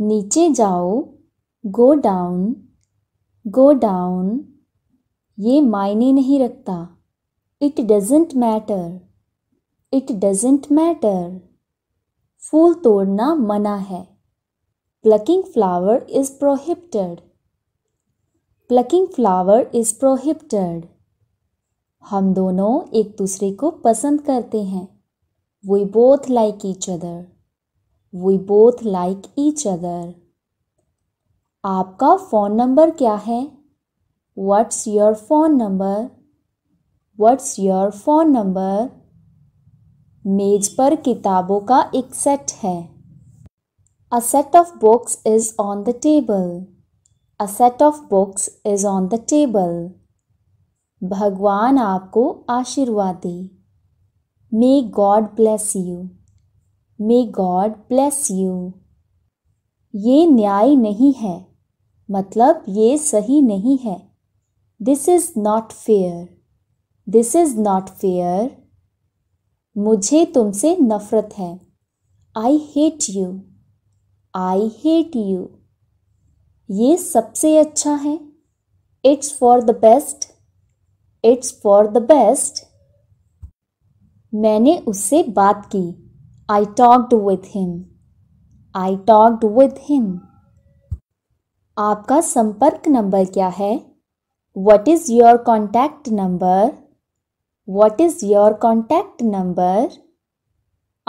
नीचे जाओ go down go down ये मायने नहीं रखता it doesn't matter it doesn't matter फूल तोड़ना मना है plucking flower is prohibited plucking flower is prohibited हम दोनों एक दूसरे को पसंद करते हैं we both like each other we both like each other आपका फ़ोन नंबर क्या है what's your phone number what's your phone number मेज पर किताबों का एक सेट है a set of books is on the table a set of books is on the table भगवान आपको आशीर्वाद दे may God bless you may God bless you ये न्याय नहीं है मतलब ये सही नहीं है this is not fair this is not fair मुझे तुमसे नफरत है I hate you I hate you ये सबसे अच्छा है it's for the best it's for the best मैंने उससे बात की I talked with him. I talked with him. आपका संपर्क नंबर क्या है what is your contact number what is your contact number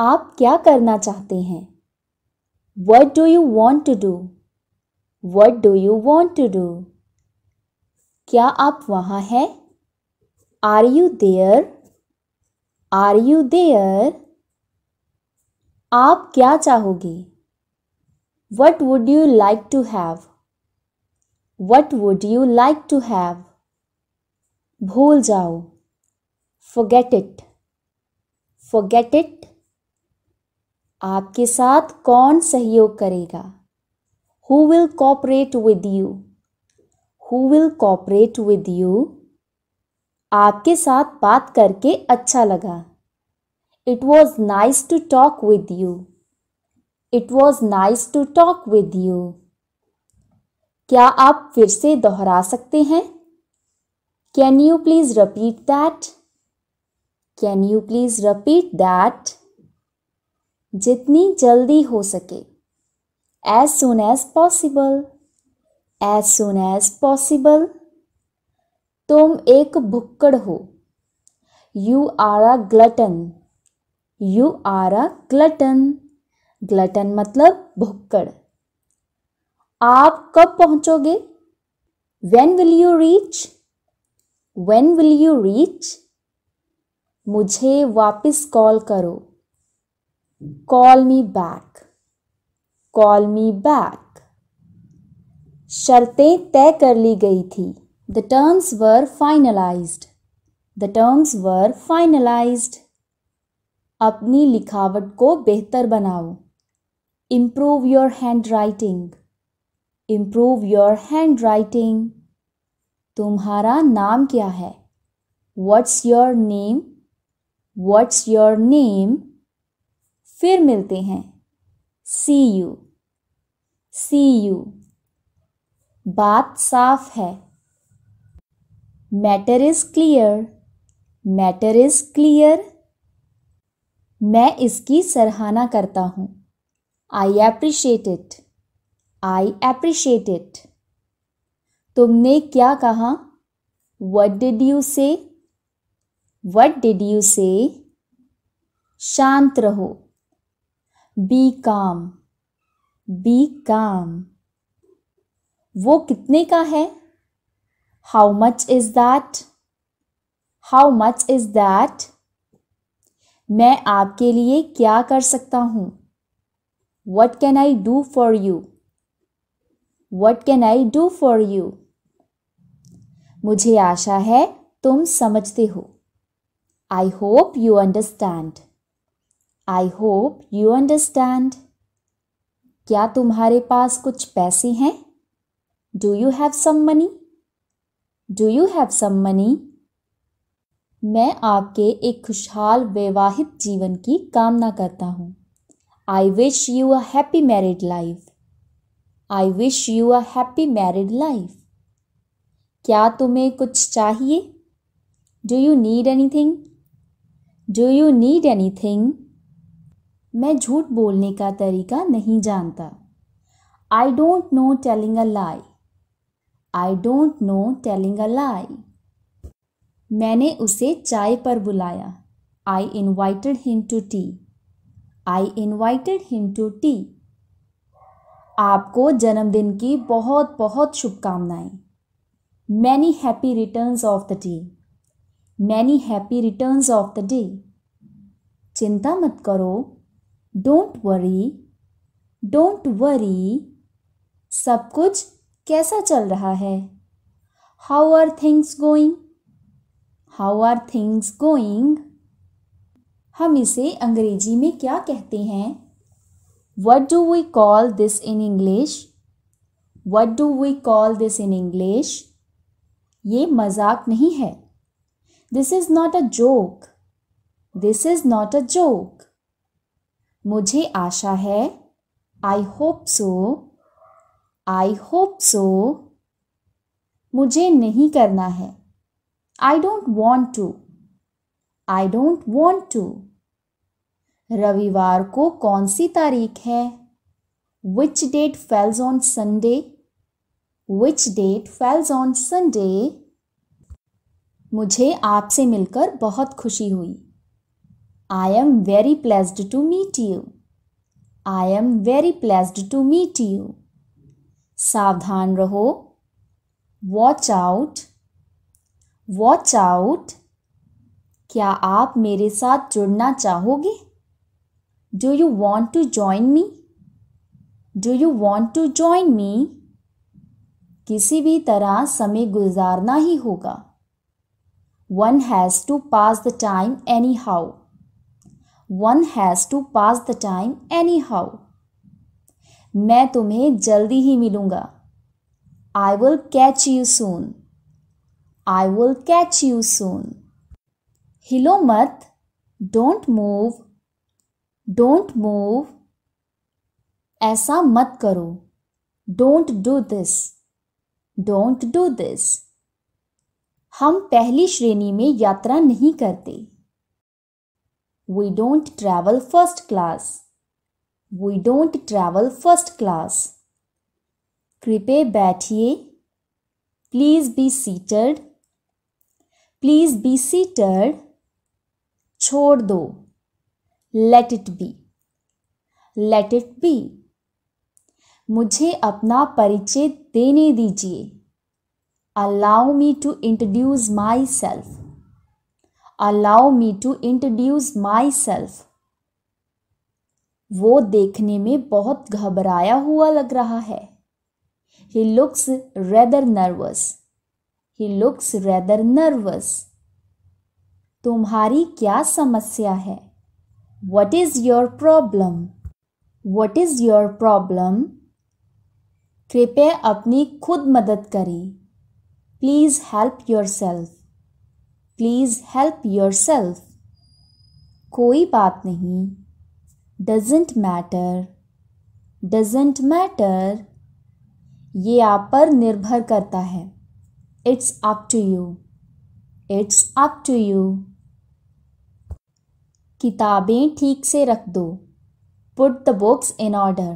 आप क्या करना चाहते हैं what do you want to do what do you want to do क्या आप वहाँ हैं are you there are you there आप क्या चाहोगे what would you like to have what would you like to have भूल जाओ फोगेट इट फोगेट इट आपके साथ कौन सहयोग करेगा who will cooperate with you who will cooperate with you आपके साथ बात करके अच्छा लगा It was nice to talk with you. It was nice to talk with you. क्या आप फिर से दोहरा सकते हैं can you please repeat that can you please repeat that जितनी जल्दी हो सके as soon as possible as soon as possible तुम एक भुक्कड़ हो you are a glutton you are a glutton glutton मतलब भुक्कड़ आप कब पहुंचोगे when will you reach when will you reach मुझे वापस कॉल करो call me back call me back शर्तें तय कर ली गई थी the terms were finalised the terms were finalised अपनी लिखावट को बेहतर बनाओ improve your handwriting improve your handwriting तुम्हारा नाम क्या है what's your name what's your name फिर मिलते हैं सी यू सी यू बात साफ है matter is clear matter is clear मैं इसकी सराहना करता हूँ I appreciate it I appreciate it तुमने क्या कहा what did you say what did you say शांत रहो बी काम बी काम वो कितने का है how much is that how much is that मैं आपके लिए क्या कर सकता हूँ what can I do for you what can I do for you मुझे आशा है तुम समझते हो I hope you understand I hope you understand क्या तुम्हारे पास कुछ पैसे हैं do you have some money do you have some money मैं आपके एक खुशहाल वैवाहिक जीवन की कामना करता हूँ I wish you a happy married life I wish you a happy married life क्या तुम्हें कुछ चाहिए do you need anything do you need anything मैं झूठ बोलने का तरीका नहीं जानता I don't know telling a lie I don't know telling a lie मैंने उसे चाय पर बुलाया I invited him to tea I invited him to tea आपको जन्मदिन की बहुत बहुत शुभकामनाएं many happy returns of the day many happy returns of the day चिंता मत करो डोंट वरी डोंट वरी सब कुछ कैसा चल रहा है how are things going how are things going हम इसे अंग्रेजी में क्या कहते हैं what do we call this in English what do we call this in English ये मजाक नहीं है this is not a joke this is not a joke मुझे आशा है I hope so I hope so मुझे नहीं करना है I don't want to I don't want to रविवार को कौन सी तारीख है which date falls on Sunday which date falls on Sunday मुझे आपसे मिलकर बहुत खुशी हुई I am very pleased to meet you I am very pleased to meet you सावधान रहो वॉच आउट वॉच आउट क्या आप मेरे साथ जुड़ना चाहोगे do you want to join me do you want to join me किसी भी तरह समय गुजारना ही होगा one has to pass the time anyhow one has to pass the time anyhow मैं तुम्हें जल्दी ही मिलूंगा I will catch you soon I will catch you soon हिलो मत डोंट मूव डोंट मूव ऐसा मत करो don't do this don't do this हम पहली श्रेणी में यात्रा नहीं करते we don't travel first class we don't travel first class कृपया बैठिए please be seated please be seated छोड़ दो let it be let it be मुझे अपना परिचय देने दीजिए allow me to introduce myself allow me to introduce myself वो देखने में बहुत घबराया हुआ लग रहा है he looks rather nervous he looks rather nervous तुम्हारी क्या समस्या है what is your problem what is your problem कृपया अपनी खुद मदद करें please help yourself please help yourself कोई बात नहीं डजेंट मैटर डजेंट मैटर ये आप पर निर्भर करता है it's up to you it's up to you किताबें ठीक से रख दो put the books in order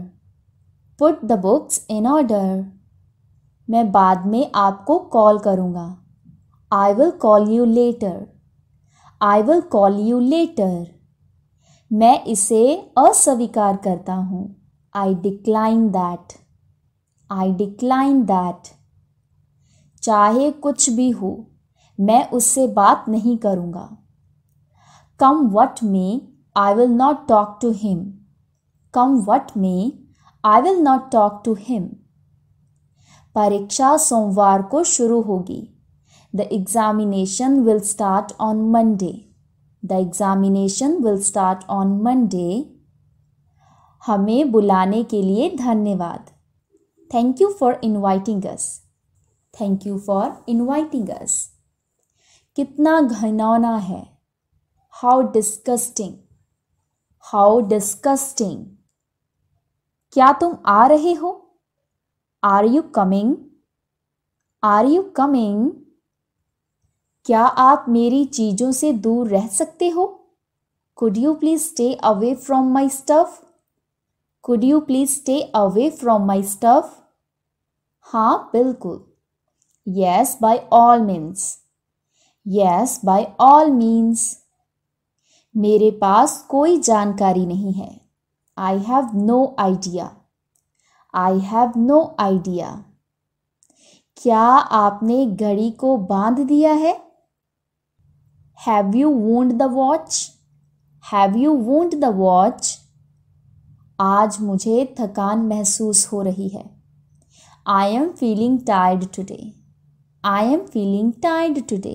put the books in order मैं बाद में आपको कॉल करूँगा I will call you later I will call you later मैं इसे अस्वीकार करता हूँ I decline that I decline that चाहे कुछ भी हो मैं उससे बात नहीं करूँगा come what may I will not talk to him come what may I will not talk to him परीक्षा सोमवार को शुरू होगी the examination will start on Monday the examination will start on Monday हमें बुलाने के लिए धन्यवाद thank you for inviting us thank you for inviting us कितना घनौना है हाउ डिस्कस्टिंग हाउ डिस्कस्टिंग क्या तुम आ रहे हो are you coming are you coming क्या आप मेरी चीज़ों से दूर रह सकते हो could you please stay away from my stuff could you please stay away from my stuff हाँ बिल्कुल Yes, by all means. Yes, by all means. मेरे पास कोई जानकारी नहीं है I have no idea I have no idea क्या आपने घड़ी को बांध दिया है have you wound the watch have you wound the watch आज मुझे थकान महसूस हो रही है I am feeling tired today I am feeling tired today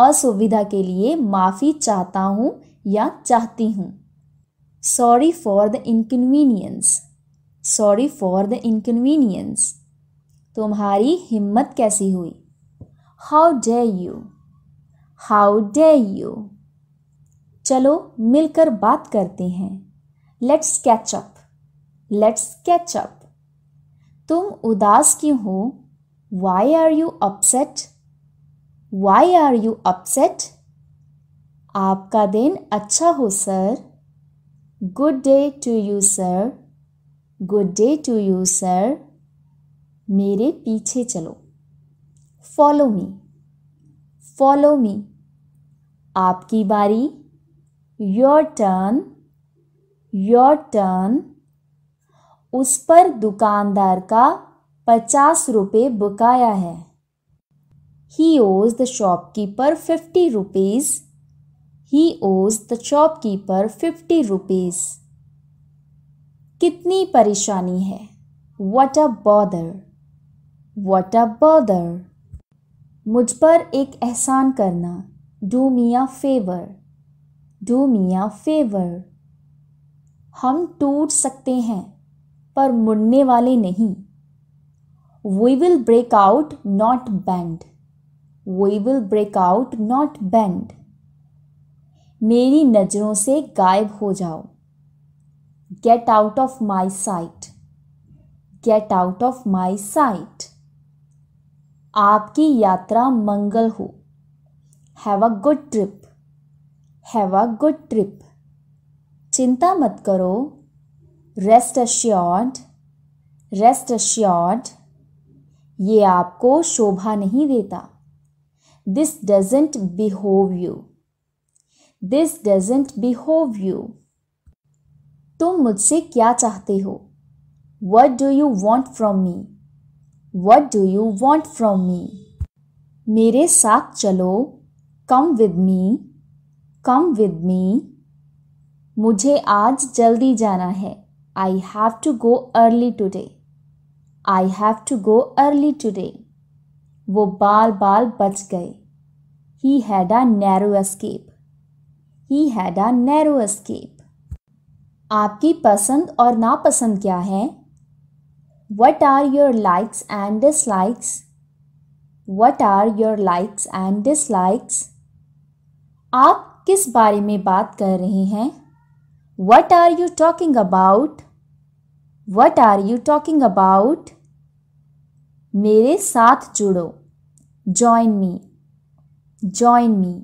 असुविधा के लिए माफ़ी चाहता हूँ या चाहती हूँ sorry for the inconvenience sorry for the inconvenience तुम्हारी हिम्मत कैसी हुई how dare you how dare you चलो मिलकर बात करते हैं लेट्स कैचअप लेट्स कैचअप तुम उदास क्यों हो Why are you upset? Why are you upset? आपका दिन अच्छा हो sir good day to you sir good day to you sir मेरे पीछे चलो फॉलो मी फॉलो मी आपकी बारी योर टर्न योर टर्न उस पर दुकानदार का पचास रुपये बकाया है he owes the shopkeeper fifty rupees he owes the shopkeeper fifty rupees कितनी परेशानी है what a bother what a bother मुझ पर एक एहसान करना do me a favour do me a favour हम टूट सकते हैं पर मुड़ने वाले नहीं We will break out not bend. We will break out not bend. मेरी नज़रों से गायब हो जाओ get out of my sight get out of my site आपकी यात्रा मंगल हो have a good trip have a good trip चिंता मत करो रेस्ट अश्योर्ड रेस्ट अश्योर्ड ये आपको शोभा नहीं देता this doesn't behove you this doesn't behove you तुम मुझसे क्या चाहते हो what do you want from me what do you want from me मेरे साथ चलो come with me come with me मुझे आज जल्दी जाना है I have to go early today I have to go early today वो बाल बाल बच गए he had a narrow escape he had a narrow escape आपकी पसंद और नापसंद क्या है what are your likes and dislikes what are your likes and dislikes आप किस बारे में बात कर रहे हैं what are you talking about what are you talking about मेरे साथ जुड़ो जॉइन मी जॉइन मी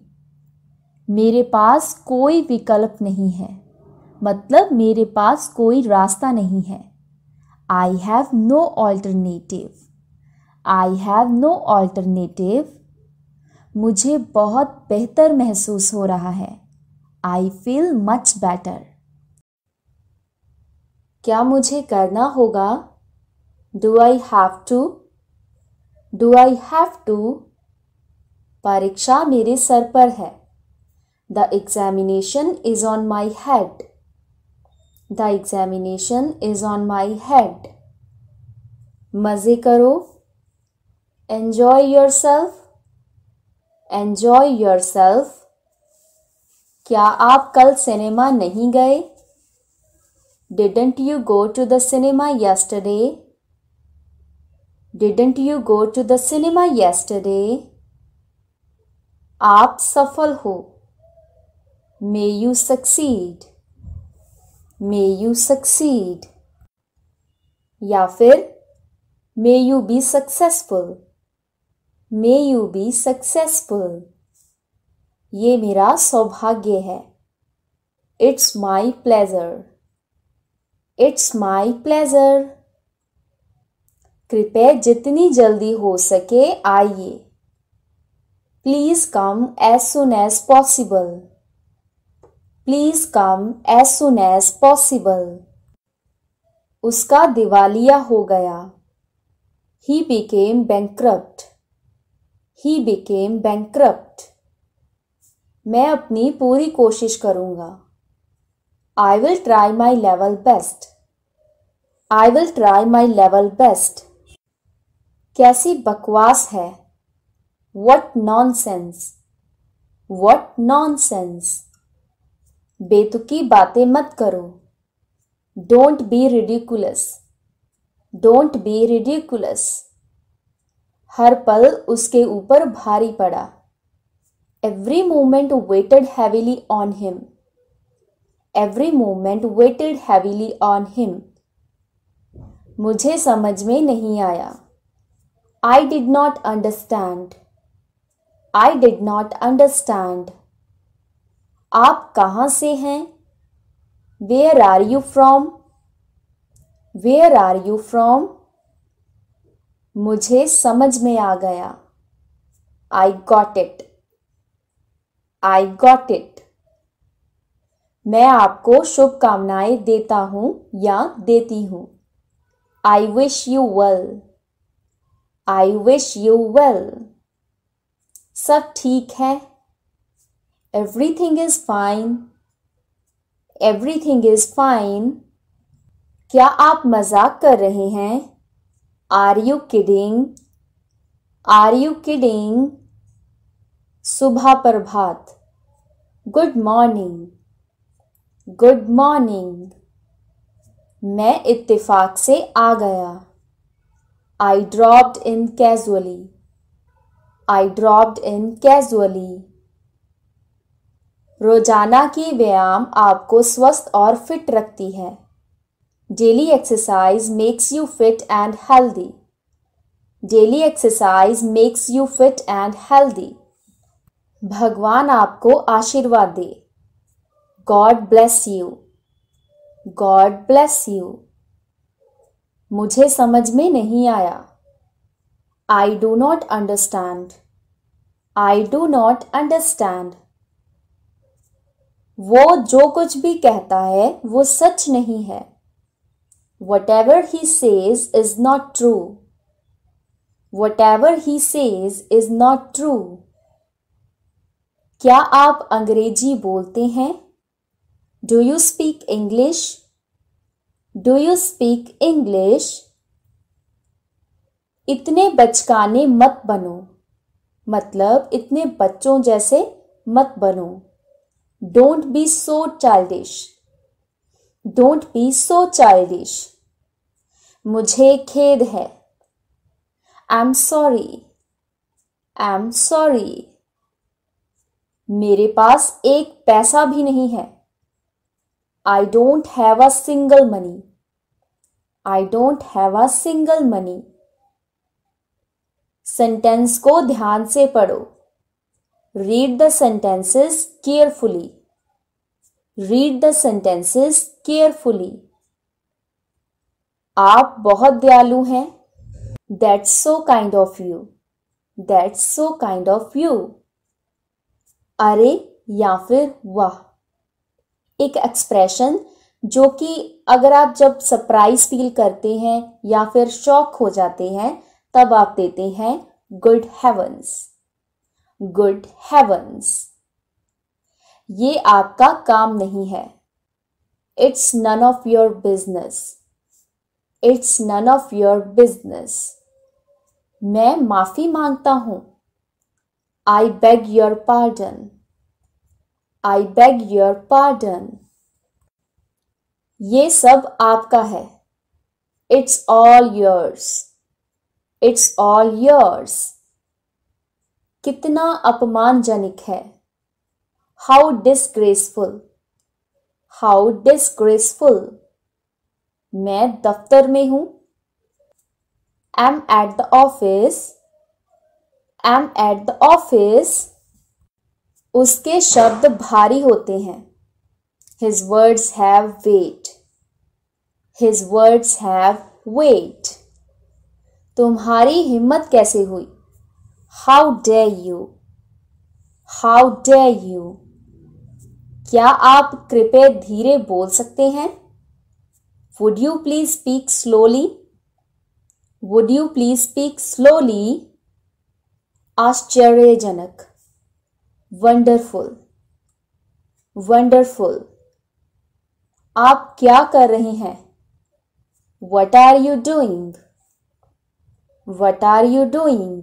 मेरे पास कोई विकल्प नहीं है मतलब मेरे पास कोई रास्ता नहीं है I have no alternative I have no alternative मुझे बहुत बेहतर महसूस हो रहा है आई फील मच बेटर क्या मुझे करना होगा do I have to do I have to परीक्षा मेरे सर पर है the examination is on my head the examination is on my head मज़े करो enjoy yourself enjoy yourself क्या आप कल सिनेमा नहीं गए didn't you go to the cinema yesterday didn't you go to the cinema yesterday आप सफल हो may you succeed may you succeed या फिर may you be successful may you be successful ये मेरा सौभाग्य है it's my pleasure it's my pleasure कृपया जितनी जल्दी हो सके आइए please come as soon as possible please come as soon as possible उसका दिवालिया हो गया he became bankrupt he became bankrupt मैं अपनी पूरी कोशिश करूंगा I will try my level best I will try my level best कैसी बकवास है what nonsense what non sense बेतुकी बातें मत करो don't be ridiculous don't be ridiculous हर पल उसके ऊपर भारी पड़ा every moment weighted heavily on him every moment weighted heavily on him मुझे समझ में नहीं आया I did not understand. I did not understand. आप कहाँ से हैं Where are you from? Where are you from? मुझे समझ में आ गया I got it. I got it. मैं आपको शुभकामनाएं देता हूँ या देती हूँ I wish you well. I wish you well सब ठीक है everything is fine everything is fine क्या आप मजाक कर रहे हैं are you kidding are you kidding सुबह प्रभात गुड मॉर्निंग गुड मॉर्निंग मैं इत्तेफाक से आ गया I dropped in casually. I dropped in casually. रोजाना की व्यायाम आपको स्वस्थ और फिट रखती है daily exercise makes you fit and healthy daily exercise makes you fit and healthy भगवान आपको आशीर्वाद दे God bless you God bless you मुझे समझ में नहीं आया I do not understand I do not understand वो जो कुछ भी कहता है वो सच नहीं है whatever he says is not true whatever he says is not true क्या आप अंग्रेजी बोलते हैं do you speak English do you speak English इतने बचकाने मत बनो मतलब इतने बच्चों जैसे मत बनो don't be so childish don't be so childish मुझे खेद है I am sorry I am sorry मेरे पास एक पैसा भी नहीं है I don't have a single money. I don't have a single money. Sentence को ध्यान से पढ़ो read the sentences carefully read the sentences carefully आप बहुत दयालु हैं that's so kind of you that's so kind of you अरे या फिर वाह एक एक्सप्रेशन जो कि अगर आप जब सरप्राइज फील करते हैं या फिर शॉक हो जाते हैं तब आप देते हैं गुड हेवंस गुड हेवंस ये आपका काम नहीं है it's none of your business it's none of your business मैं माफी मांगता हूं I beg your pardon I beg your pardon ये सब आपका है it's all yours it's all yours कितना अपमानजनक है हाउ डिसग्रेसफुल हाउ डिसग्रेसफुल मैं दफ्तर में हूं am at the office am at the office उसके शब्द भारी होते हैं his words have weight his words have weight तुम्हारी हिम्मत कैसे हुई how dare you how dare you क्या आप कृपया धीरे बोल सकते हैं would you please speak slowly would you please speak slowly आश्चर्यजनक वंडरफुल वंडरफुल आप क्या कर रहे हैं what are you doing what are you doing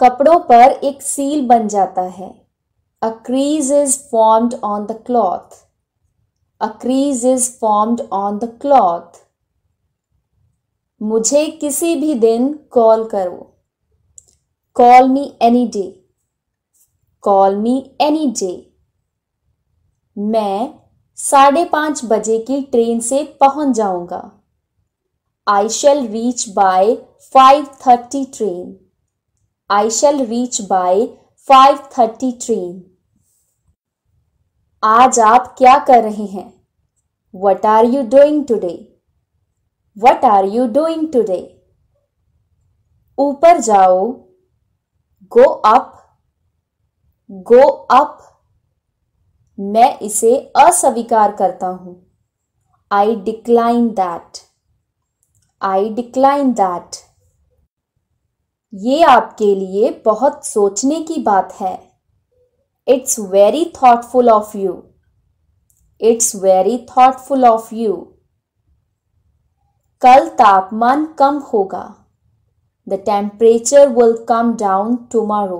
कपड़ों पर एक सील बन जाता है a crease is formed on the cloth a crease is formed on the cloth मुझे किसी भी दिन कॉल करो call me any day call me any day मैं साढ़े पाँच बजे की ट्रेन से पहुंच जाऊंगा I shall reach by five thirty train I shall reach by five thirty train आज आप क्या कर रहे हैं what are you doing today what are you doing today ऊपर जाओ गो अप गो अप मैं इसे अस्वीकार करता हूं I decline that I decline that ये आपके लिए बहुत सोचने की बात है it's very thoughtful of you it's very thoughtful of you कल तापमान कम होगा the temperature will come down tomorrow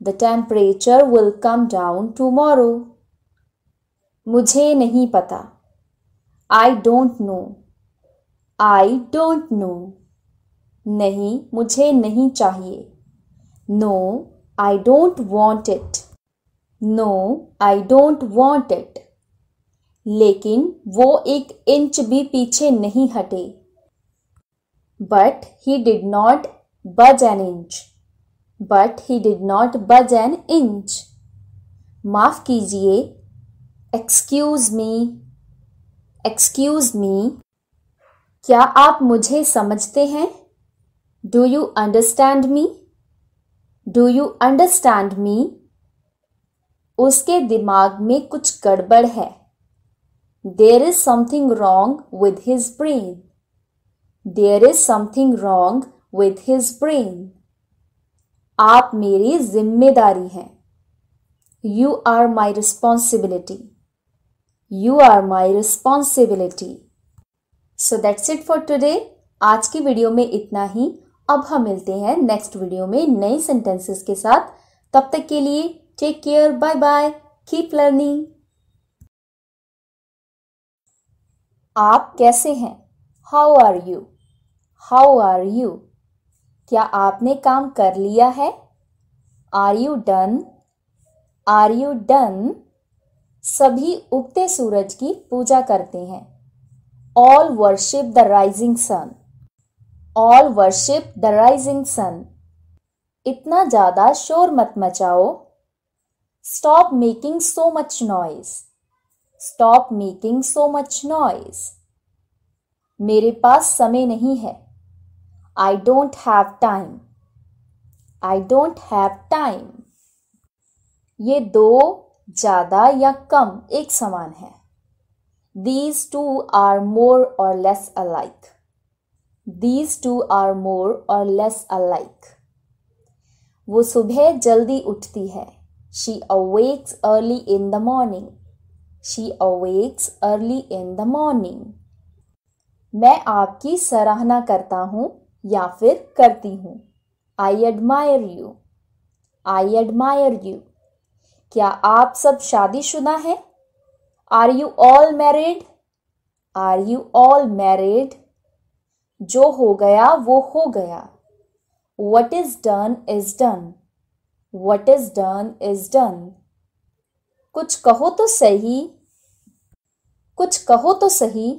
The temperature will come down tomorrow. मुझे नहीं पता i don't know i don't know नहीं मुझे नहीं चाहिए no i don't want it no i don't want it लेकिन वो एक इंच भी पीछे नहीं हटे but he did not budge an inch but he did not budge an inch माफ कीजिए एक्सक्यूज मी एक्सक्यूज मी क्या आप मुझे समझते हैं do you understand me do you understand me उसके दिमाग में कुछ गड़बड़ है there is something wrong with his brain there is something wrong with his brain आप मेरी जिम्मेदारी हैं you are my responsibility you are my responsibility so that's it for today आज की वीडियो में इतना ही अब हम मिलते हैं नेक्स्ट वीडियो में नए सेंटेंसेस के साथ तब तक के लिए take care bye bye keep learning आप कैसे हैं how are you how are you क्या आपने काम कर लिया है are you done are you done सभी उगते सूरज की पूजा करते हैं all worship the rising sun all worship the rising sun इतना ज़्यादा शोर मत मचाओ stop making so much noise stop making so much noise मेरे पास समय नहीं है I don't have time. I don't have time. ये दो ज़्यादा या कम एक समान है These two are more or less alike. These two are more or less alike. वो सुबह जल्दी उठती है She awakes early in the morning. She awakes early in the morning. मैं आपकी सराहना करता हूँ या फिर करती हूँ I admire you I admire you क्या आप सब शादीशुदा हैं are you all married are you all married जो हो गया वो हो गया what is done is done what is done is done कुछ कहो तो सही कुछ कहो तो सही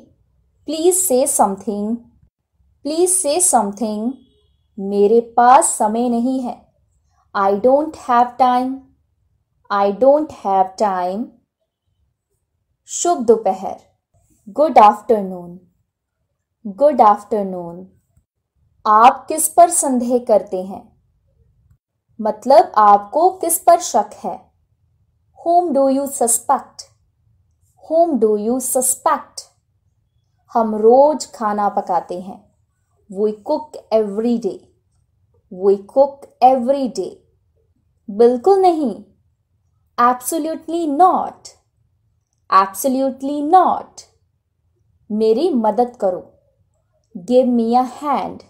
प्लीज से समथिंग प्लीज से समथिंग मेरे पास समय नहीं है I don't have time I don't have time शुभ दोपहर गुड आफ्टरनून गुड आफ्टरनून आप किस पर संदेह करते हैं मतलब आपको किस पर शक है whom do you suspect whom do you suspect हम रोज खाना पकाते हैं We cook every day We cook every day बिल्कुल नहीं एब्सोल्युटली नॉट एब्सोल्युटली नॉट मेरी मदद करो give me a hand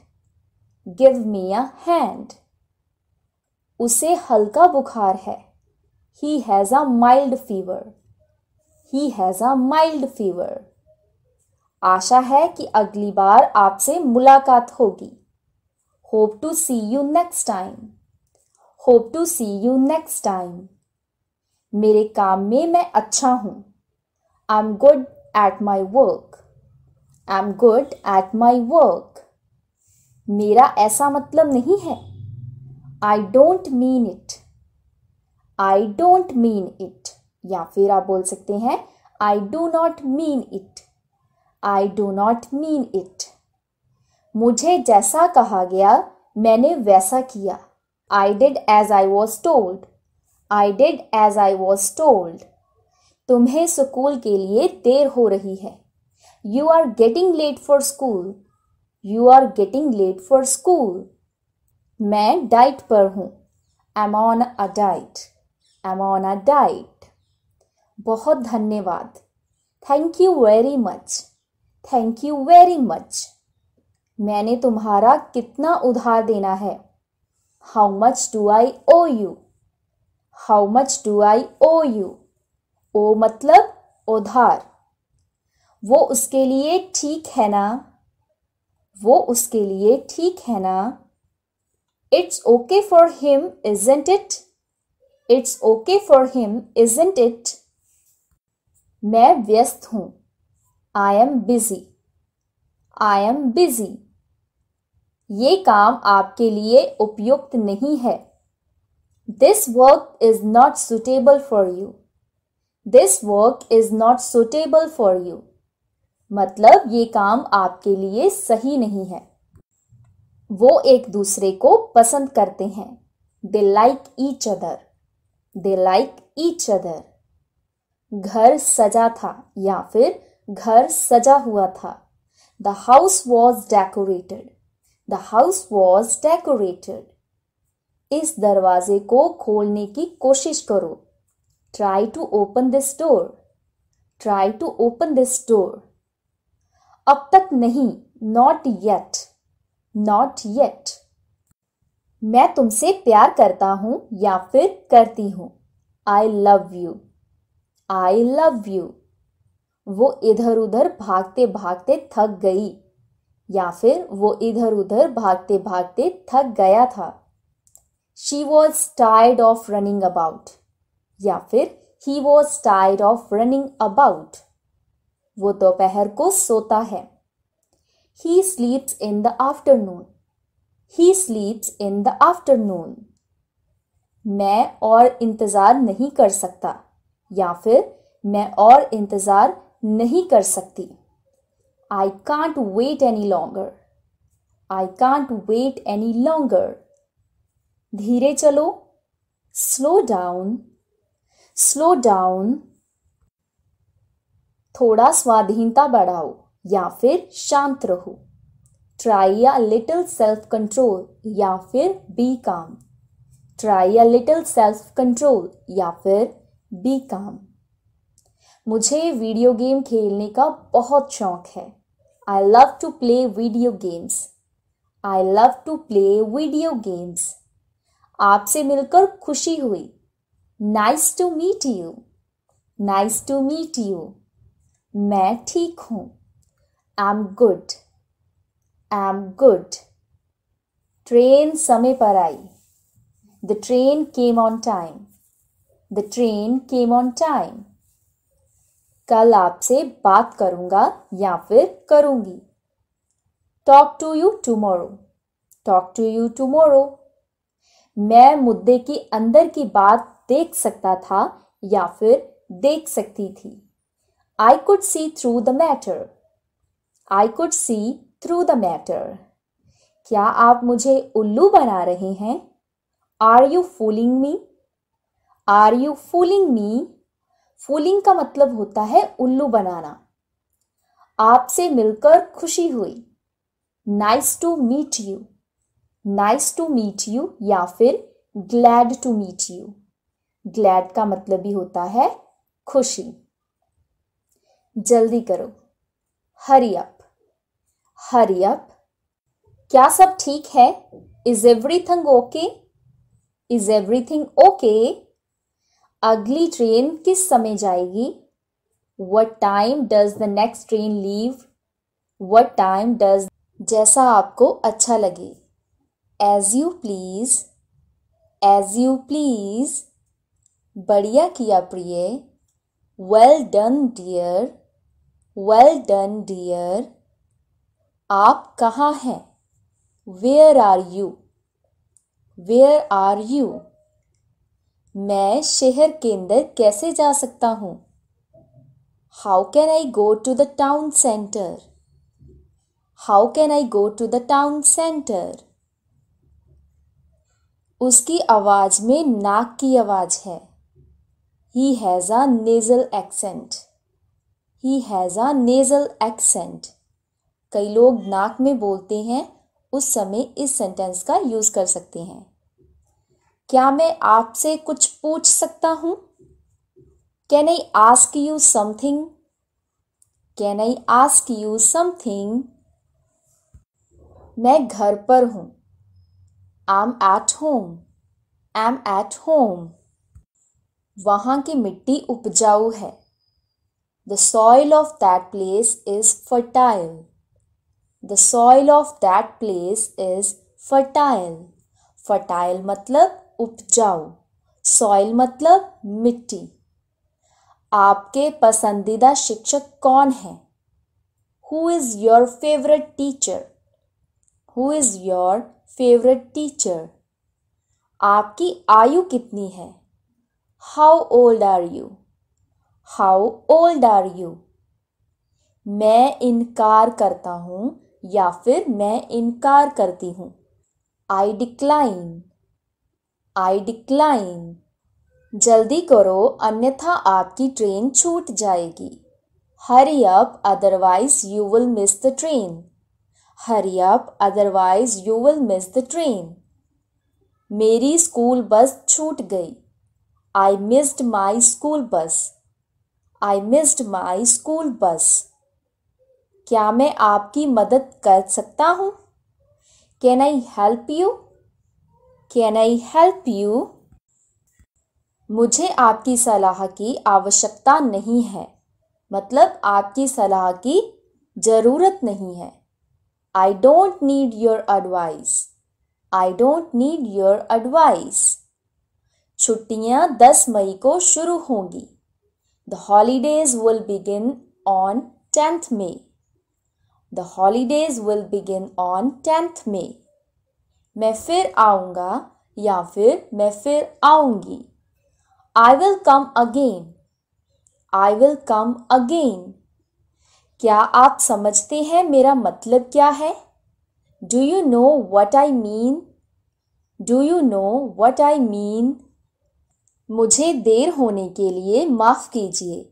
give me a hand उसे हल्का बुखार है he has a mild fever he has a mild fever आशा है कि अगली बार आपसे मुलाकात होगी hope to see you next time hope to see you next time मेरे काम में मैं अच्छा हूँ I am good at my work I am good at my work मेरा ऐसा मतलब नहीं है I don't mean it I don't mean it या फिर आप बोल सकते हैं I do not mean it I do not mean it मुझे जैसा कहा गया मैंने वैसा किया I did as I was told I did as I was told तुम्हें स्कूल के लिए देर हो रही है you are getting late for school you are getting late for school मैं डाइट पर हूँ am on a diet am on a diet बहुत धन्यवाद thank you very much thank you very much मैंने तुम्हारा कितना उधार देना है how much do I owe you how much do I owe you owe मतलब उधार वो उसके लिए ठीक है ना वो उसके लिए ठीक है ना it's okay for him isn't it it's okay for him isn't it मैं व्यस्त हूँ I am busy I am busy ये काम आपके लिए उपयुक्त नहीं है this work is not suitable for you this work is not suitable for you मतलब ये काम आपके लिए सही नहीं है वो एक दूसरे को पसंद करते हैं they like each other they like each other घर सजा था या फिर घर सजा हुआ था the house was decorated the house was decorated इस दरवाजे को खोलने की कोशिश करो try to open this door try to open this door अब तक नहीं नॉट येट नॉट येट मैं तुमसे प्यार करता हूं या फिर करती हूं I love you I love you वो इधर उधर भागते भागते थक गई या फिर वो इधर उधर भागते भागते थक गया था she was tired of running about या फिर he was tired of running about वो दोपहर को सोता है he sleeps in the afternoon he sleeps in the afternoon मैं और इंतज़ार नहीं कर सकता या फिर मैं और इंतज़ार नहीं कर सकती I can't wait any longer I can't wait any longer धीरे चलो स्लो डाउन स्लो डाउन थोड़ा स्वाधीनता बढ़ाओ या फिर शांत रहो try a little self control या फिर be calm try a little self control या फिर बी काम मुझे वीडियो गेम खेलने का बहुत शौक है I love to play video games I love to play video games आपसे मिलकर खुशी हुई nice to meet you nice to meet you मैं ठीक हूँ I am good I am good train समय पर आई the train came on time the train came on time कल आपसे बात करूंगा या फिर करूंगी talk to you tomorrow talk to you tomorrow मैं मुद्दे की अंदर की बात देख सकता था या फिर देख सकती थी I could see through the matter I could see through the matter क्या आप मुझे उल्लू बना रहे हैं are you fooling me are you fooling me fooling का मतलब होता है उल्लू बनाना आपसे मिलकर खुशी हुई nice to meet you nice to meet you या फिर glad to meet you glad का मतलब भी होता है खुशी जल्दी करो हरी अप हरी अप क्या सब ठीक है is everything okay is everything okay अगली ट्रेन किस समय जाएगी what time does the next train leave what time does जैसा आपको अच्छा लगे as you please as you please बढ़िया किया प्रिय well done dear well done dear आप कहाँ हैं where are you where are you मैं शहर के अंदर कैसे जा सकता हूँ how can I go to the town centre how can I go to the town centre उसकी आवाज में नाक की आवाज है he has a nasal accent he has a nasal accent कई लोग नाक में बोलते हैं उस समय इस सेंटेंस का यूज़ कर सकते हैं क्या मैं आपसे कुछ पूछ सकता हूँ can I ask you something can I ask you something मैं घर पर हूँ I am at home I am at home वहाँ की मिट्टी उपजाऊ है the soil of that place is fertile the soil of that place is fertile fertile मतलब उपजाऊ सॉइल मतलब मिट्टी आपके पसंदीदा शिक्षक कौन है who is your favourite teacher who is your favourite teacher आपकी आयु कितनी है how old are you how old are you मैं इनकार करता हूँ या फिर मैं इनकार करती हूँ आई डिक्लाइन आई डिक्लाइन जल्दी करो अन्यथा आपकी ट्रेन छूट जाएगी hurry up otherwise you will miss the train hurry up otherwise you will miss the train मेरी स्कूल बस छूट गई I missed my school bus I missed my school bus क्या मैं आपकी मदद कर सकता हूँ can I help you can I help you मुझे आपकी सलाह की आवश्यकता नहीं है मतलब आपकी सलाह की ज़रूरत नहीं है I don't need your advice I don't need your advice छुट्टियाँ दस मई को शुरू होंगी the holidays will begin on tenth May the holidays will begin on tenth May मैं फिर आऊँगा या फिर मैं फिर आऊँगी I will come again I will come again क्या आप समझते हैं मेरा मतलब क्या है do you know what I mean do you know what I mean मुझे देर होने के लिए माफ़ कीजिए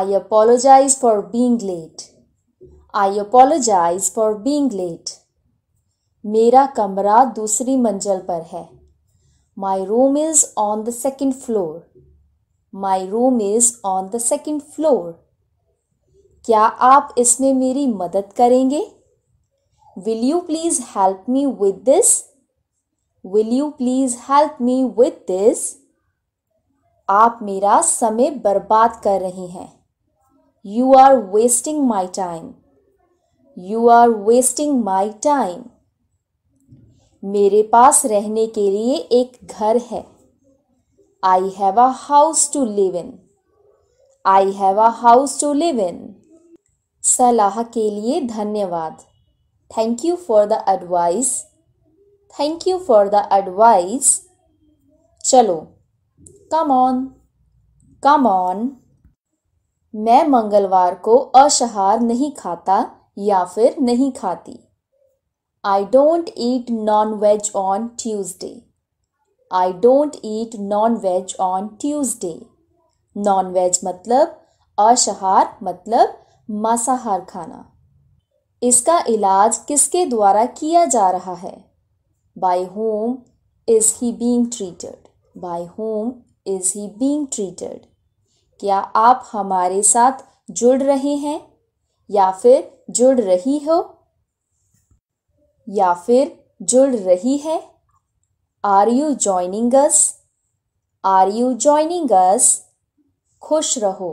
I apologise for being late I apologise for being late मेरा कमरा दूसरी मंजिल पर है my room is on the second floor my room is on the second floor क्या आप इसमें मेरी मदद करेंगे will you please help me with this will you please help me with this आप मेरा समय बर्बाद कर रही हैं you are wasting my time you are wasting my time मेरे पास रहने के लिए एक घर है I have a house to live in I have a house to live in सलाह के लिए धन्यवाद thank you for the advice thank you for the advice चलो कम ऑन कम ऑन मैं मंगलवार को अशहार नहीं खाता या फिर नहीं खाती I don't eat non veg on Tuesday. I don't eat non veg on Tuesday. Non veg मतलब अशहार मतलब मांसाहार खाना इसका इलाज किसके द्वारा किया जा रहा है By whom is he being treated By whom is he being treated क्या आप हमारे साथ जुड़ रहे हैं या फिर जुड़ रही हो या फिर जुड़ रही है are you joining us are you joining us खुश रहो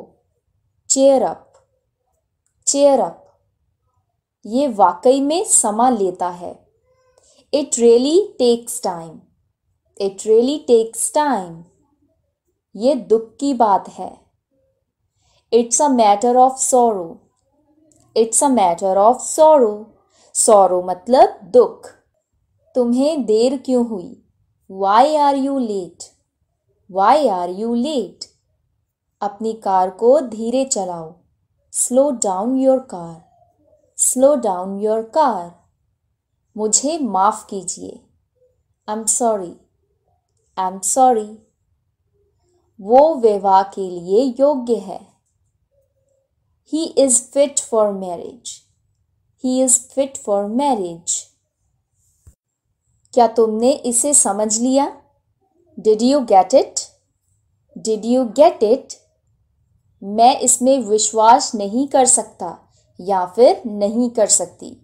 चेयर अप चेयर अप ये वाकई में समा लेता है it really takes time it really takes time ये दुख की बात है it's a matter of sorrow it's a matter of sorrow sorrow मतलब दुख तुम्हें देर क्यों हुई why are you late why are you late अपनी कार को धीरे चलाओ slow down your car slow down your car मुझे माफ़ कीजिए I am sorry I am sorry वो विवाह के लिए योग्य है ही is fit for marriage he is fit for marriage क्या तुमने इसे समझ लिया did you get it did you get it मैं इसमें विश्वास नहीं कर सकता या फिर नहीं कर सकती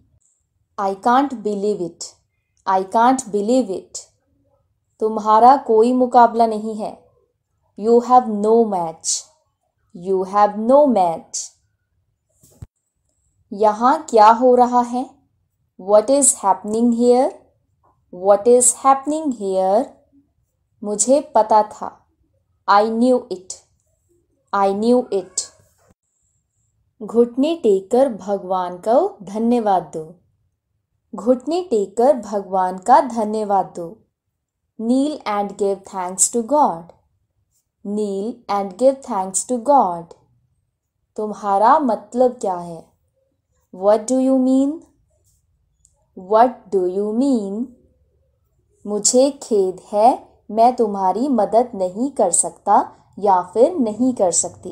I can't believe it I can't believe it तुम्हारा कोई मुकाबला नहीं है you have no match you have no match यहाँ क्या हो रहा है what is happening here what is happening here मुझे पता था I knew it I knew it घुटने टेक कर भगवान को धन्यवाद दो घुटने टेक कर भगवान का धन्यवाद दो kneel and give thanks to God kneel and give thanks to God तुम्हारा मतलब क्या है what do you mean what do you mean मुझे खेद है मैं तुम्हारी मदद नहीं कर सकता या फिर नहीं कर सकती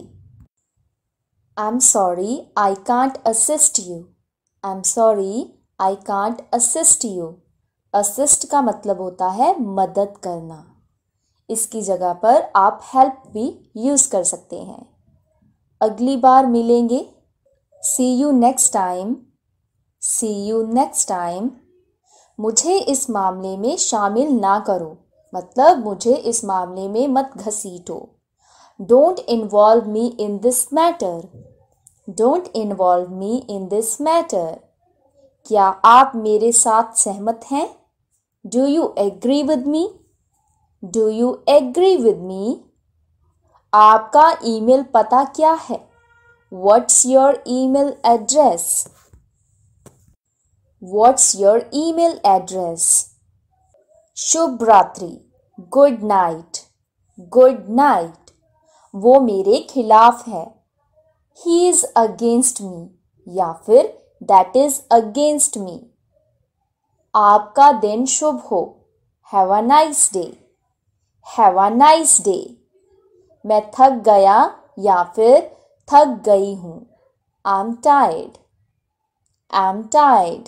आई am sorry I can't assist you I am sorry I can't assist you assist का मतलब होता है मदद करना इसकी जगह पर आप हेल्प भी यूज़ कर सकते हैं अगली बार मिलेंगे see you next time see you next time मुझे इस मामले में शामिल ना करो मतलब मुझे इस मामले में मत घसीटो don't involve me in this matter don't involve me in this matter क्या आप मेरे साथ सहमत हैं do you agree with me do you agree with me आपका ईमेल पता क्या है What's your email address? What's your email address? Shubh ratri. Good night. Good night. वो मेरे खिलाफ है He is against me. या फिर that is against me. आपका दिन शुभ हो Have a nice day. Have a nice day. मैं थक गया या फिर थक गई हूँ I am tired I am tired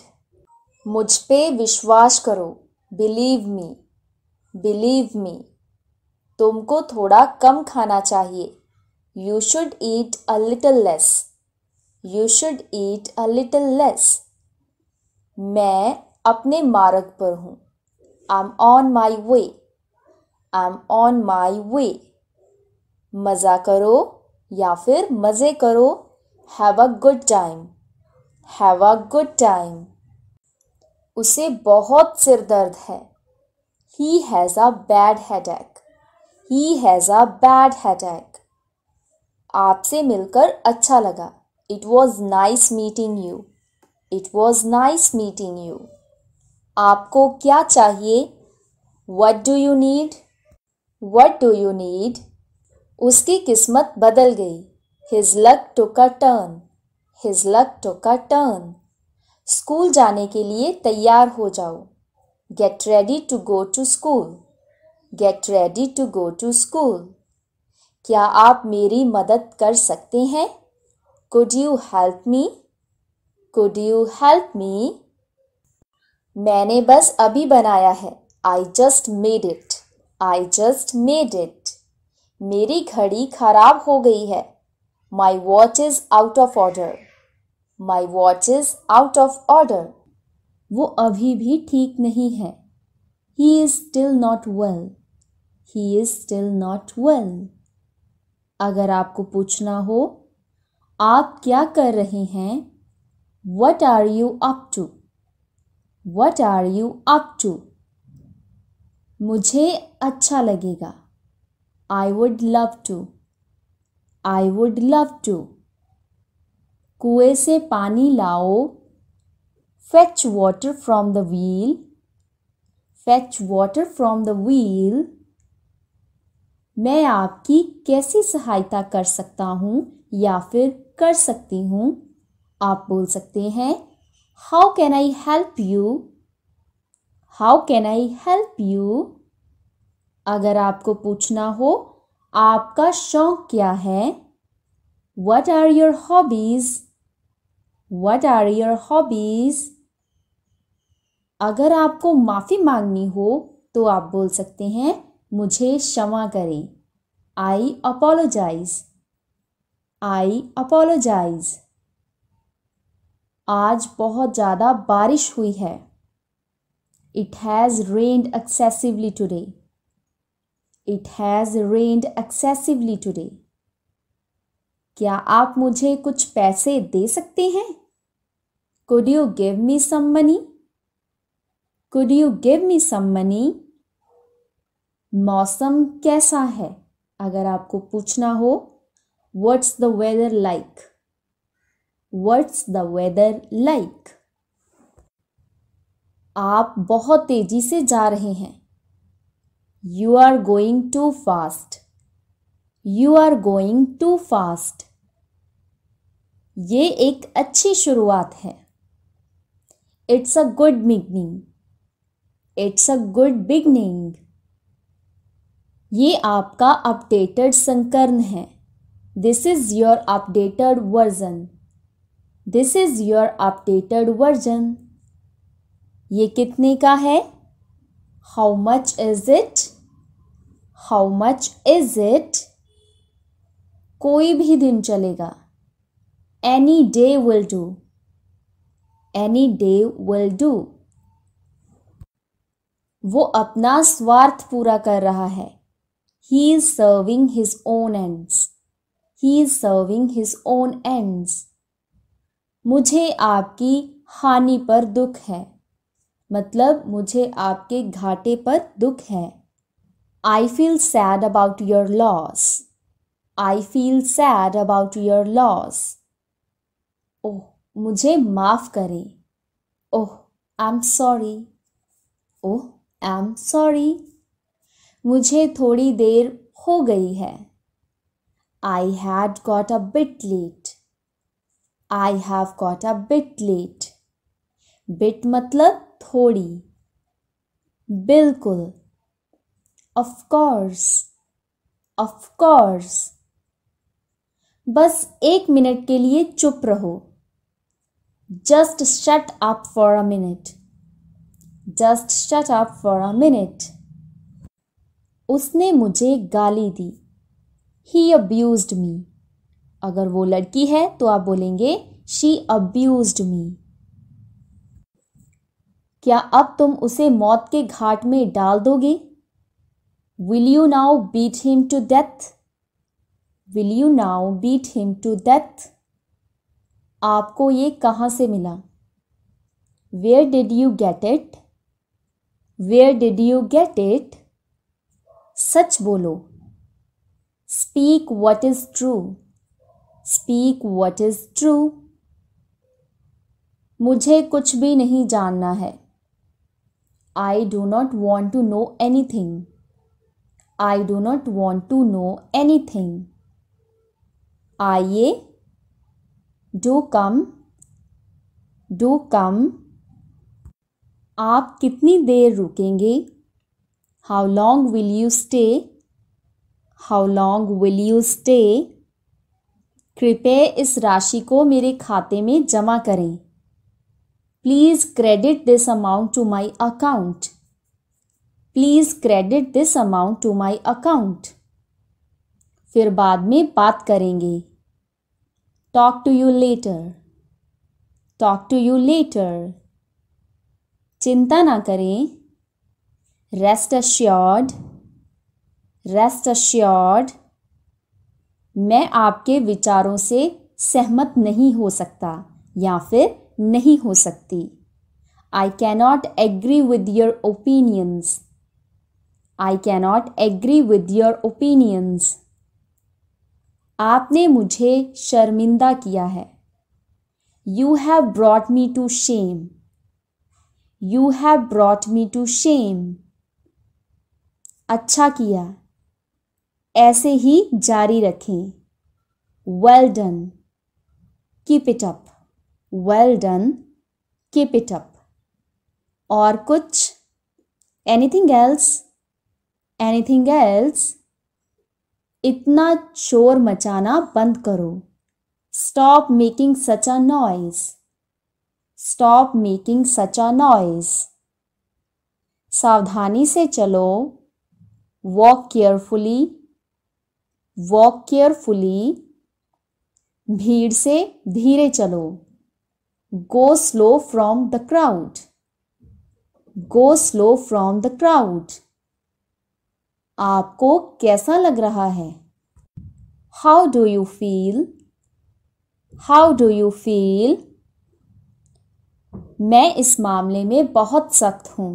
मुझ पे विश्वास करो बिलीव मी बिलीव मी तुमको थोड़ा कम खाना चाहिए you should eat a little less you should eat a little less मैं अपने मार्ग पर हूँ I am on my way I am on my way मज़ा करो या फिर मज़े करो have a good time have a good time उसे बहुत सिर दर्द है ही हैज़ अ बैड एक ही हैज़ अ बैड एक आपसे मिलकर अच्छा लगा it was nice meeting you it was nice meeting you आपको क्या चाहिए what do you need what do you need उसकी किस्मत बदल गई his luck took a turn his luck took a turn school जाने के लिए तैयार हो जाओ get ready to go to school get ready to go to school क्या आप मेरी मदद कर सकते हैं could you help me could you help me मैंने बस अभी बनाया है I just made it I just made it मेरी घड़ी खराब हो गई है my watch is out of order my watch is out of order वो अभी भी ठीक नहीं है he is still not well he is still not well अगर आपको पूछना हो आप क्या कर रहे हैं what are you up to what are you up to मुझे अच्छा लगेगा I would love to. I would love to. कुएं से पानी लाओ Fetch water from the wheel. Fetch water from the wheel. मैं आपकी कैसी सहायता कर सकता हूँ या फिर कर सकती हूँ आप बोल सकते हैं how can I help you how can I help you अगर आपको पूछना हो आपका शौक क्या है what are your hobbies what are your hobbies अगर आपको माफ़ी मांगनी हो तो आप बोल सकते हैं मुझे क्षमा करें आई अपोलोजाइज आई अपोलोजाइज आज बहुत ज़्यादा बारिश हुई है it has rained excessively today it has rained excessively today क्या आप मुझे कुछ पैसे दे सकते हैं could you give me some money could you give me some money मौसम कैसा है अगर आपको पूछना हो what's the weather like what's the weather like आप बहुत तेजी से जा रहे हैं you are going too fast you are going too fast ये एक अच्छी शुरुआत है it's a good beginning it's a good beginning ये आपका अपडेटेड संकर्ण है this is your updated version this is your updated version ये कितने का है How much is it? How much is it? कोई भी दिन चलेगा any day will do any day will do वो अपना स्वार्थ पूरा कर रहा है he is serving his own ends he is serving his own ends मुझे आपकी हानि पर दुख है मतलब मुझे आपके घाटे पर दुख है I feel sad about your loss I feel sad about your loss ओह मुझे माफ़ करें oh I am sorry oh I am sorry मुझे थोड़ी देर हो गई है I had got a bit late I have got a bit late bit मतलब थोड़ी बिल्कुल ऑफ कोर्स ऑफ कोर्स बस एक मिनट के लिए चुप रहो just shut up for a minute just shut up for a minute उसने मुझे गाली दी ही अब्यूज मी अगर वो लड़की है तो आप बोलेंगे शी अब्यूज मी क्या अब तुम उसे मौत के घाट में डाल दोगे will you now beat him to death will you now beat him to death आपको ये कहाँ से मिला where did you get it where did you get it सच बोलो speak what is true speak what is true मुझे कुछ भी नहीं जानना है I do not want to know anything I do not want to know anything आइए do come do कम आप कितनी देर रुकेंगे how long will you stay how long will you stay कृपया इस राशि को मेरे खाते में जमा करें please credit this amount to my account please credit this amount to my account फिर बाद में बात करेंगे talk to you later talk to you later चिंता ना करें रेस्ट अश्योर्ड रेस्ट अश्योर्ड मैं आपके विचारों से सहमत नहीं हो सकता या फिर नहीं हो सकती I cannot agree with your opinions I cannot agree with your opinions आपने मुझे शर्मिंदा किया है you have brought me to shame you have brought me to shame अच्छा किया ऐसे ही जारी रखें well done keep it up well done keep it up और कुछ एनीथिंग एल्स एनीथिंग एल्स इतना शोर मचाना बंद करो stop making such a noise stop making such a noise सावधानी से चलो वॉक केयरफुली वॉक केयरफुली भीड़ से धीरे चलो go slow from the crowd go slow from the crowd आपको कैसा लग रहा है how do you feel how do you feel मैं इस मामले में बहुत सख्त हूँ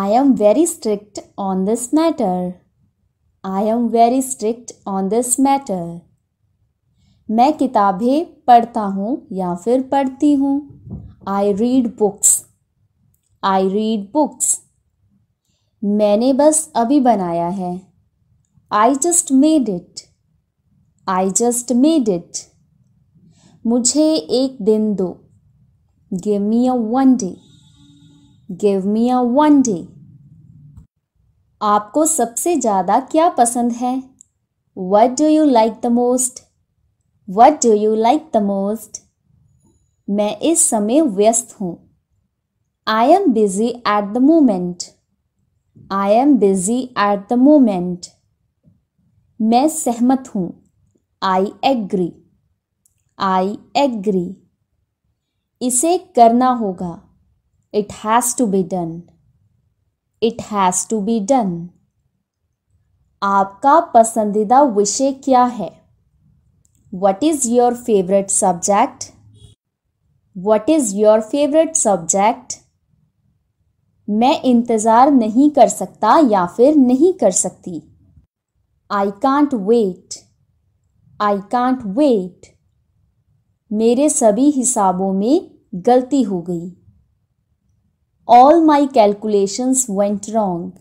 I am very strict on this matter I am very strict on this matter मैं किताबें पढ़ता हूँ या फिर पढ़ती हूँ I read books I read books मैंने बस अभी बनाया है I just made it I just made it मुझे एक दिन दो give me a one day give me a one day आपको सबसे ज़्यादा क्या पसंद है what do you like the most what do you like the most मैं इस समय व्यस्त हूँ I am busy at the moment I am busy at the moment मैं सहमत हूँ आई एग्री आई एग्री इसे करना होगा it has to be done it has to be done आपका पसंदीदा विषय क्या है What is your favorite subject? What is your favorite subject? मैं इंतज़ार नहीं कर सकता या फिर नहीं कर सकती I can't wait I can't wait मेरे सभी हिसाबों में गलती हो गई all my calculations went wrong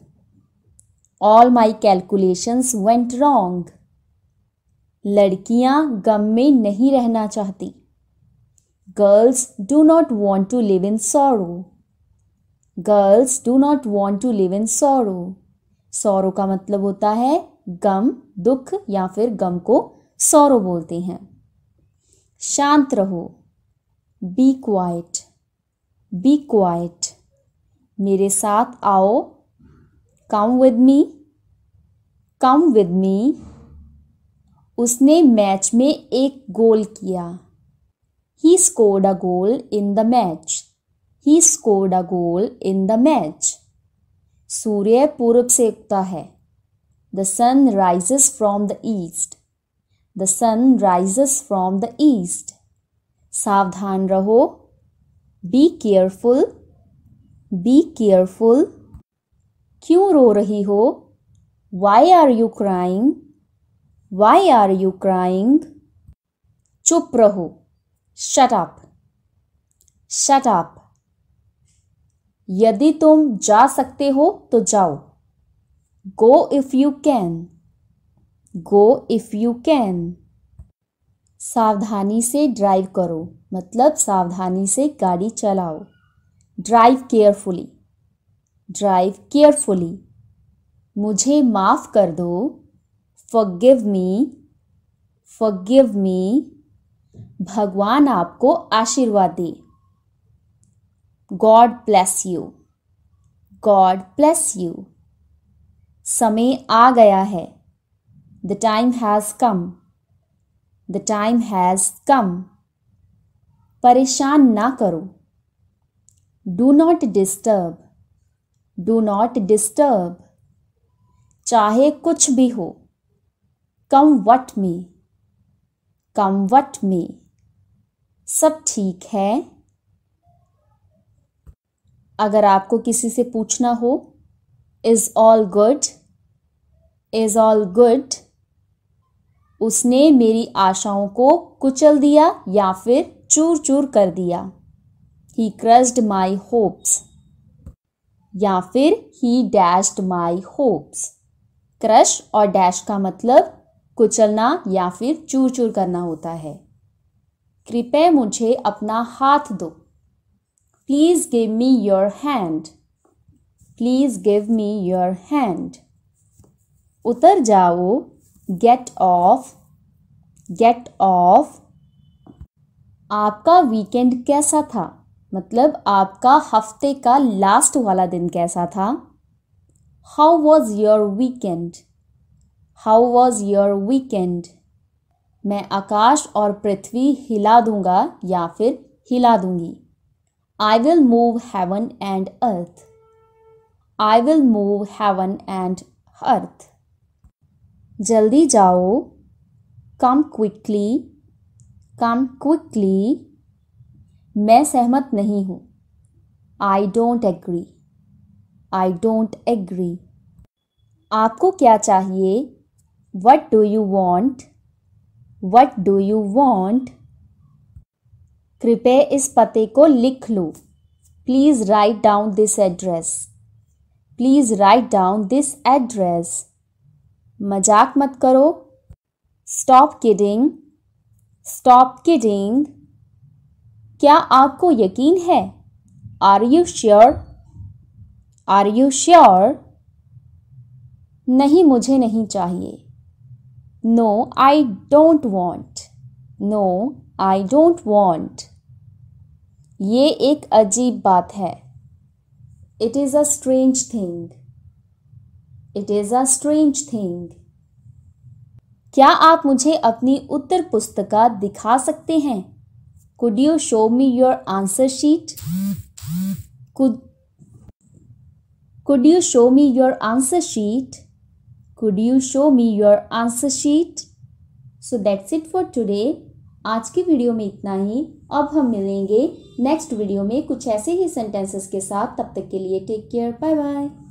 all my calculations went wrong लड़कियां गम में नहीं रहना चाहती girls do not want to live in sorrow girls do not want to live in sorrow sorrow का मतलब होता है गम दुख या फिर गम को सौरो बोलते हैं शांत रहो बी क्वाइट बी क्वाइट मेरे साथ आओ come with me come with me उसने मैच में एक गोल किया he scored a goal in the match he scored a goal in the match सूर्य पूर्व से उगता है the sun rises from the east the sun rises from the east सावधान रहो बी केयरफुल बी केयरफुल क्यों रो रही हो why are you crying why are you crying चुप रहो शट अप शट अप यदि तुम जा सकते हो तो जाओ go if you can go if you can सावधानी से ड्राइव करो मतलब सावधानी से गाड़ी चलाओ ड्राइव केयरफुली ड्राइव केयरफुली मुझे माफ़ कर दो फॉरगिव मी फॉरगिव मी भगवान आपको आशीर्वाद दे God bless you God bless you समय आ गया है the time has come the time has come परेशान ना करो do not disturb do not disturb चाहे कुछ भी हो कम वट में कम वट में सब ठीक है अगर आपको किसी से पूछना हो is all good is all good उसने मेरी आशाओं को कुचल दिया या फिर चूर चूर कर दिया ही क्रस्ड माई होप्स या फिर he dashed my hopes crush और डैश का मतलब कुचलना या फिर चूर चूर करना होता है कृपया मुझे अपना हाथ दो please give me your hand please give me your hand उतर जाओ गेट ऑफ गेट ऑफ आपका वीकेंड कैसा था मतलब आपका हफ्ते का लास्ट वाला दिन कैसा था how was your weekend how was your weekend मैं आकाश और पृथ्वी हिला दूंगा या फिर हिला दूंगी I will move heaven and earth I will move heaven and earth जल्दी जाओ कम क्विकली कम क्विकली मैं सहमत नहीं हूँ I don't agree I don't agree आपको क्या चाहिए What do you want? What do you want? कृपया इस पते को लिख लो please write down this address please write down this address मजाक मत करो स्टॉप किडिंग स्टॉप किडिंग क्या आपको यकीन है are you sure are you sure नहीं मुझे नहीं चाहिए No, I don't want. No, I don't want. ये एक अजीब बात है It is a strange thing. It is a strange thing. क्या आप मुझे अपनी उत्तर पुस्तिका दिखा सकते हैं Could you show me your answer sheet? Could Could you show me your answer sheet? could you show me your answer sheet so that's it for today आज की वीडियो में इतना ही अब हम मिलेंगे नेक्स्ट वीडियो में कुछ ऐसे ही सेंटेंसेस के साथ तब तक के लिए टेक केयर बाय बाय